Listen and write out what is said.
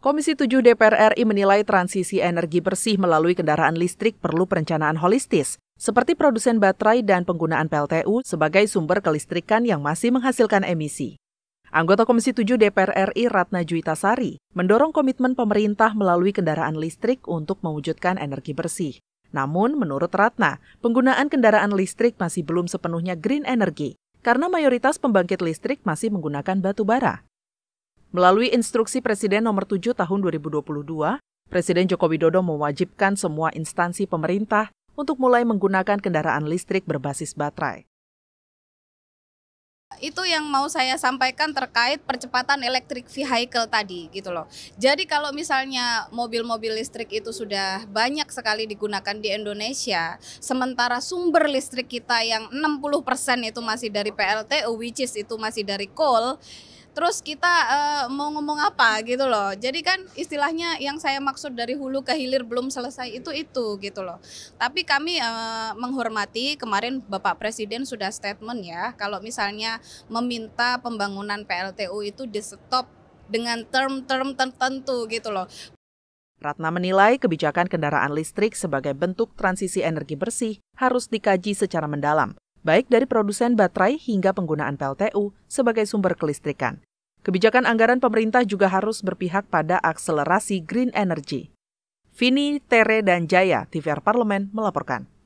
Komisi 7 DPR RI menilai transisi energi bersih melalui kendaraan listrik perlu perencanaan holistis, seperti produsen baterai dan penggunaan PLTU sebagai sumber kelistrikan yang masih menghasilkan emisi. Anggota Komisi 7 DPR RI Ratna Juitasari mendorong komitmen pemerintah melalui kendaraan listrik untuk mewujudkan energi bersih. Namun, menurut Ratna, penggunaan kendaraan listrik masih belum sepenuhnya green energy karena mayoritas pembangkit listrik masih menggunakan batu bara. Melalui instruksi Presiden nomor 7 tahun 2022, Presiden Joko Widodo mewajibkan semua instansi pemerintah untuk mulai menggunakan kendaraan listrik berbasis baterai. Itu yang mau saya sampaikan terkait percepatan elektrik vehicle tadi gitu loh. Jadi kalau misalnya mobil-mobil listrik itu sudah banyak sekali digunakan di Indonesia, sementara sumber listrik kita yang 60% itu masih dari PLTU which is itu masih dari coal, terus kita uh, mau ngomong apa gitu loh. Jadi kan istilahnya yang saya maksud dari hulu ke hilir belum selesai itu itu gitu loh. Tapi kami uh, menghormati kemarin Bapak Presiden sudah statement ya kalau misalnya meminta pembangunan PLTU itu di stop dengan term-term tertentu gitu loh. Ratna menilai kebijakan kendaraan listrik sebagai bentuk transisi energi bersih harus dikaji secara mendalam baik dari produsen baterai hingga penggunaan PLTU sebagai sumber kelistrikan. Kebijakan anggaran pemerintah juga harus berpihak pada akselerasi green energy. Vini, Tere, dan Jaya, TVR Parlemen melaporkan.